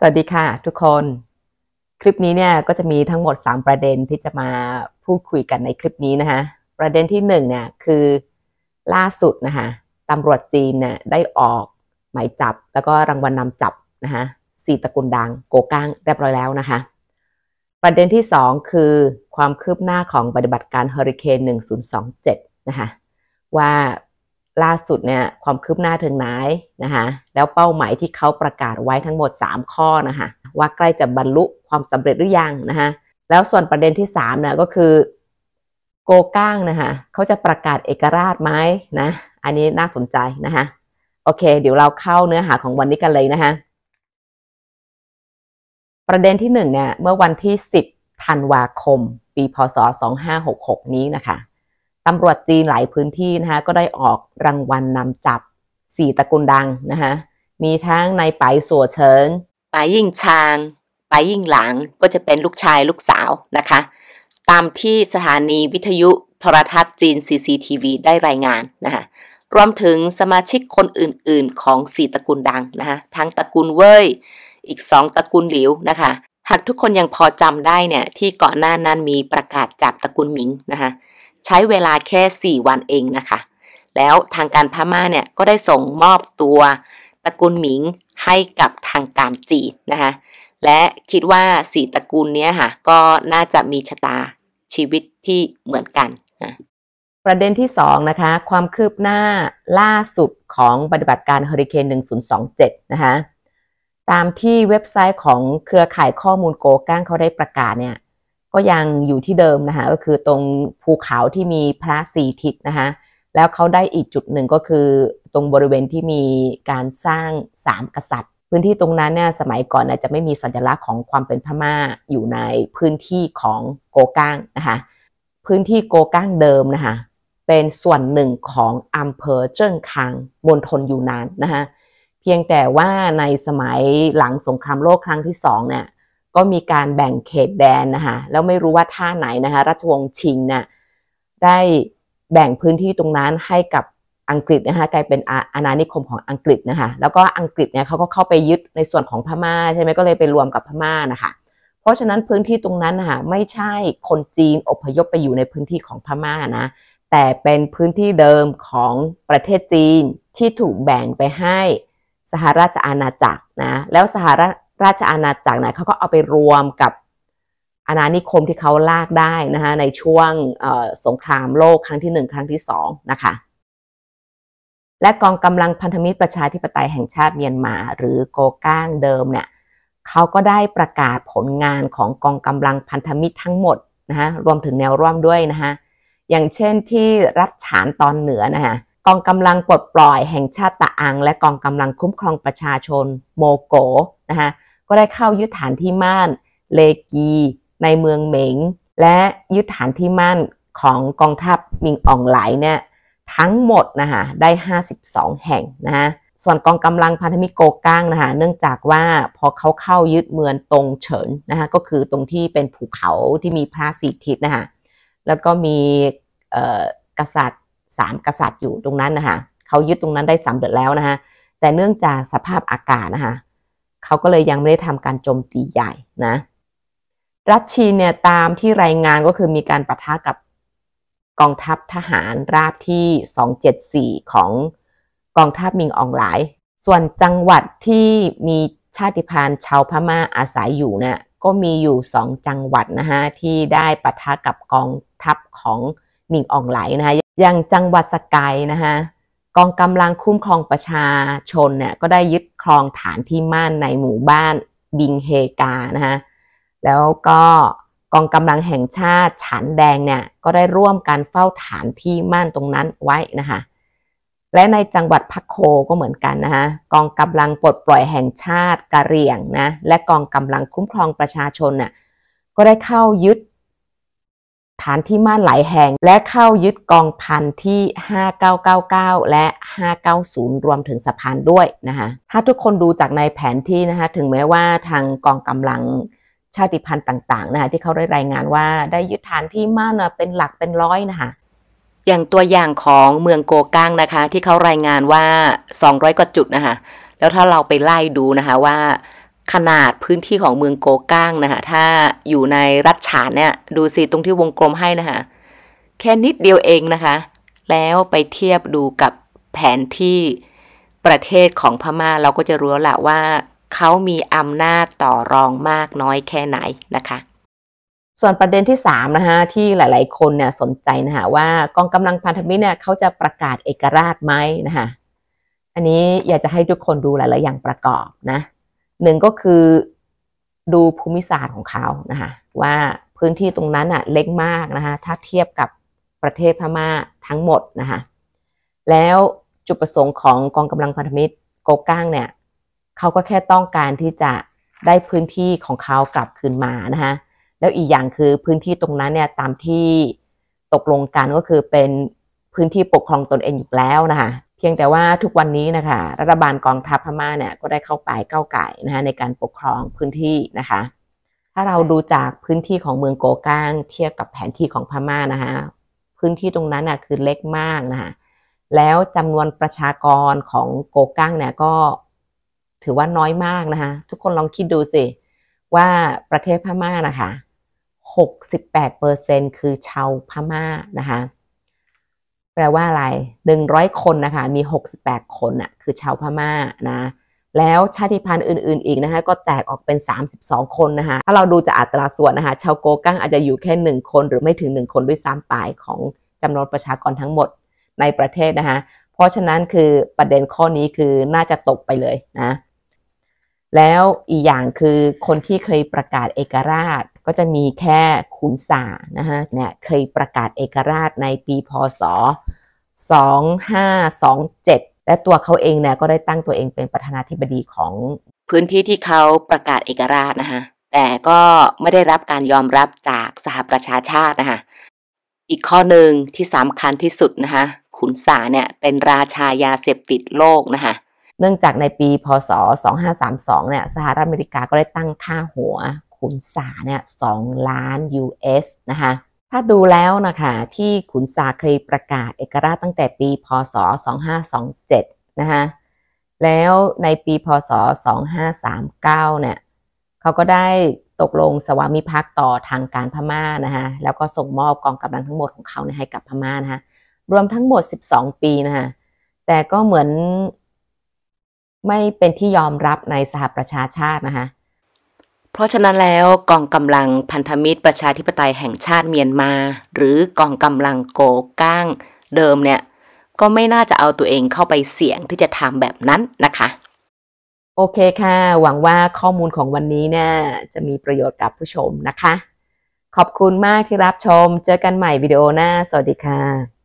สวัสดีค่ะทุกคนคลิปนี้เนี่ยก็จะมีทั้งหมด 3 ประเด็นที่จะมาพูดคุยกันในคลิปนี้นะคะประเด็นที่1เนี่ยคือล่าสุดนะคะตำรวจจีนเนี่ยได้ออก หมายจับ แล้วก็รางวัลนำจับนะคะสี่ตระกูลดังโกก้างเรียบร้อยแล้วนะคะประเด็นที่ 2 คือความคืบหน้าของปฏิบัติการเฮอริเคน1027นะคะว่าล่าสุดเนี่ยความคืบหน้าถึงไหนนะคะแล้วเป้าหมายที่เขาประกาศไว้ทั้งหมด 3 ข้อนะคะว่าใกล้จะบรรลุความสำเร็จหรือยังนะคะแล้วส่วนประเด็นที่3นะก็คือโกก้างนะคะเขาจะประกาศเอกราชไหมนะอันนี้น่าสนใจนะคะโอเคเดี๋ยวเราเข้าเนื้อหาของวันนี้กันเลยนะคะประเด็นที่1เนี่ยเมื่อวันที่ 10ธันวาคม ปีพศ2566นี้นะคะตำรวจจีนหลายพื้นที่นะคะก็ได้ออกรางวัลนนำจับสี่ตระกูลดังนะคะมีทั้งในไปสัวเฉินไปยิ่งชาง ไปยิ่งหลังก็จะเป็นลูกชายลูกสาวนะคะ ตามที่สถานีวิทยุโทรทัศน์จีน CCTV ได้รายงานนะคะรวมถึงสมาชิกคนอื่น ๆของสี่ตระกูลดังนะคะทั้งตระกูลเว่ยอีกสองตระกูลหลิวนะคะ หากทุกคนยังพอจำได้เนี่ยที่ก่อนหน้านั้นมีประกาศจับตระกูลหมิงนะคะใช้เวลาแค่ 4 วันเองนะคะ แล้วทางการพม่าเนี่ยก็ได้ส่งมอบตัวตระกูลหมิงให้กับทางการจีนนะคะและคิดว่าสีตระกูลนี้ค่ะก็น่าจะมีชะตาชีวิตที่เหมือนกันนะประเด็นที่2นะคะความคืบหน้าล่าสุดของปฏิบัติการเฮอริเคน 1027 นะคะตามที่เว็บไซต์ของเครือข่ายข้อมูลโกก้างเขาได้ประกาศเนี่ยก็ยังอยู่ที่เดิมนะคะก็คือตรงภูเขาที่มีพระสี่ทิศนะคะแล้วเขาได้อีกจุดหนึ่งก็คือตรงบริเวณที่มีการสร้างสามกษัตริย์พื้นที่ตรงนั้นเนี่ยสมัยก่อนอาจจะไม่มีสัญลักษณ์ของความเป็นพม่าอยู่ในพื้นที่ของโกก้างนะคะพื้นที่โกก้างเดิมนะคะเป็นส่วนหนึ่งของอำเภอเจิ้งคังมณฑลยูนานนะคะเพียงแต่ว่าในสมัยหลังสงครามโลกครั้งที่สองเนี่ยก็มีการแบ่งเขตแดนนะคะแล้วไม่รู้ว่าท่าไหนนะคะราชวงศ์ชิงนะ่ะได้แบ่งพื้นที่ตรงนั้นให้กับอังกฤษนะคะกลายเป็นอาณานิคมของอังกฤษนะคะแล้วก็อังกฤษเนี่ยเขาก็เข้าไปยึดในส่วนของพม่าใช่ไหมก็เลยไปรวมกับพม่านะคะเพราะฉะนั้นพื้นที่ตรงนั้นนะคะไม่ใช่คนจีนอพยพไปอยู่ในพื้นที่ของพม่านะแต่เป็นพื้นที่เดิมของประเทศจีนที่ถูกแบ่งไปให้สหราชอาณาจักรนะแล้วสหราราชอาณาจักรนะเขาก็เอาไปรวมกับอาณานิคมที่เขาลากได้นะคะในช่วงสงครามโลกครั้งที่หนึ่งครั้งที่สองนะคะ และกองกำลังพันธมิตรประชาธิปไตยแห่งชาติเมียนมาหรือโกก้างเดิมเนี่ยเขาก็ได้ประกาศผลงานของกองกำลังพันธมิตรทั้งหมดนะคะรวมถึงแนวร่วมด้วยนะคะอย่างเช่นที่รัฐฉานตอนเหนือนะคะกองกำลังปลดปล่อยแห่งชาติตะอัง และกองกำลังคุ้มครองประชาชนโมโกนะคะก็ได้เข้ายึดฐานที่มั่น เลกีในเมืองเหมิงและยึดฐานที่มั่นของกองทัพมิงอ่องไหลเนี่ยทั้งหมดนะคะได้ 52 แห่งนะะส่วนกองกำลังพันธมิตรโกก้างนะคะเนื่องจากว่าพอเขาเข้ายึดเมืองตรงเฉินนะคะก็คือตรงที่เป็นภูเขาที่มีพระสีทิศนะคะแล้วก็มีกษัตริย์สามกษัตริย์อยู่ตรงนั้นนะคะเขายึดตรงนั้นได้สำเร็จแล้วนะคะแต่เนื่องจากสภาพอากาศนะคะเขาก็เลยยังไม่ได้ทำการโจมตีใหญ่นะ รัชชีเนี่ยตามที่รายงานก็คือมีการประทะกับกองทัพทหารราบที่ 274 ของกองทัพมิงอองหลาย ส่วนจังหวัดที่มีชาติพันธุ์ชาวพม่าอาศัยอยู่เนี่ยก็มีอยู่สองจังหวัดนะคะที่ได้ปะทะกับกองทัพของมิงอองหลายนะคะอย่างจังหวัดสกายนะคะกองกำลังคุ้มครองประชาชนเนี่ยก็ได้ยึดครองฐานที่มั่นในหมู่บ้านบิงเฮกานะคะแล้วก็กองกำลังแห่งชาติฉันแดงเนี่ยก็ได้ร่วมการเฝ้าฐานที่มั่นตรงนั้นไว้นะคะและในจังหวัดพัโคก็เหมือนกันนะคะกองกำลังปลดปล่อยแห่งชาติกะเหรี่ยงนะและกองกำลังคุ้มครองประชาชนน่ะก็ได้เข้ายึดฐานที่มั่นหลายแห่งและเข้ายึดกองพันที่ 5999 และ 590 รวมถึงสะพานด้วยนะคะ ถ้าทุกคนดูจากในแผนที่นะคะถึงแม้ว่าทางกองกำลังชาติพันธุ์ต่างๆนะคะที่เขาได้รายงานว่าได้ยึดฐานที่มั่นเป็นหลักเป็นร้อยนะคะ อย่างตัวอย่างของเมืองโกก้งนะคะที่เขารายงานว่า 200 กว่าจุดนะคะแล้วถ้าเราไปไล่ดูนะคะว่าขนาดพื้นที่ของเมืองโกก้างนะคะถ้าอยู่ในรัฐฉานเนี่ย ดูสิตรงที่วงกลมให้นะคะแค่นิดเดียวเองนะคะ แล้วไปเทียบดูกับแผนที่ประเทศของพม่าเราก็จะรู้แล้วะว่าเขามีอำนาจต่อรองมากน้อยแค่ไหนนะคะ ส่วนประเด็นที่3นะคะที่หลาย ๆคนเนี่ยสนใจนะคะว่ากองกำลังพันธมิตรเนี่ยเขาจะประกาศเอกราชไหมนะคะอันนี้อยากจะให้ทุกคนดูหลายๆ อย่างประกอบนะหนึ่งก็คือดูภูมิศาสตร์ของเขา นะคะว่าพื้นที่ตรงนั้นอ่ะเล็กมากนะคะถ้าเทียบกับประเทศพม่าทั้งหมดนะคะแล้วจุดประสงค์ของกองกำลังพันธมิตรโกก้างเนี่ยเขาก็แค่ต้องการที่จะได้พื้นที่ของเขากลับคืนมานะคะแล้วอีกอย่างคือพื้นที่ตรงนั้นเนี่ยตามที่ตกลงกันก็คือเป็นพื้นที่ปกครองตนเองอยู่แล้วนะคะเพียงแต่ว่าทุกวันนี้นะคะรัฐบาลกองทัพพม่าเนี่ยก็ได้เข้าไปก้าวไก่นะคะในการปกครองพื้นที่นะคะ ถ้าเราดูจากพื้นที่ของเมืองโกก้างเทียบกับแผนที่ของพม่านะคะ พื้นที่ตรงนั้นน่ะคือเล็กมากนะคะ แล้วจำนวนประชากรของโกก้างเนี่ยก็ถือว่าน้อยมากนะคะทุกคนลองคิดดูสิ ว่าประเทศพม่านะคะ68%คือชาวพม่านะคะแปลว่าอะไรหนึ่งร้อยคนนะคะมีหกสิบแปดคนอะคือชาวพม่านะแล้วชาติพันธุ์อื่นๆ อีกนะคะก็แตกออกเป็น 32 คนนะคะถ้าเราดูจากอัตราส่วนนะคะชาวโกกังอาจจะอยู่แค่ 1 คน หรือไม่ถึง 1 คนด้วยซ้ำไปของจำนวนประชากรทั้งหมดในประเทศนะคะเพราะฉะนั้นคือประเด็นข้อนี้คือน่าจะตกไปเลยนะแล้วอีกอย่างคือคนที่เคยประกาศเอกราชก็จะมีแค่คุนสานะฮะ เนี่ย เคยประกาศเอกราชในปีพศ 2527 และตัวเขาเองเนี่ย ก็ได้ตั้งตัวเองเป็นประธานาธิบดีของพื้นที่ที่เขาประกาศเอกราชนะคะแต่ก็ไม่ได้รับการยอมรับจากสหประชาชาตินะฮะ อีกข้อหนึ่งที่สำคัญที่สุดนะคะขุนสาเนี่ยเป็นราชายาเสพติดโลกนะคะเนื่องจากในปีพศ 2532 เนี่ย สหรัฐอเมริกาก็ได้ตั้งค่าหัวขุนสาเนี่ยสองล้าน US นะคะถ้าดูแล้วนะคะที่ขุนสาเคยประกาศเอกราชตั้งแต่ปี พศ 2527 นะคะแล้วในปีพศ 2539 เนี่ยเขาก็ได้ตกลงสวามิภักดิ์ต่อทางการพม่านะคะแล้วก็ส่งมอบกองกำลังทั้งหมดของเขาให้กับพม่านะคะรวมทั้งหมด 12 ปีนะคะแต่ก็เหมือนไม่เป็นที่ยอมรับในสหประชาชาตินะคะเพราะฉะนั้นแล้วกองกำลังพันธมิตรประชาธิปไตยแห่งชาติเมียนมา หรือกองกำลังโกก้างเดิมเนี่ย ก็ไม่น่าจะเอาตัวเองเข้าไปเสี่ยงที่จะทำแบบนั้นนะคะ โอเคค่ะ หวังว่าข้อมูลของวันนี้เนี่ยจะมีประโยชน์กับผู้ชมนะคะ ขอบคุณมากที่รับชมเจอกันใหม่วิดีโอหน้า สวัสดีค่ะ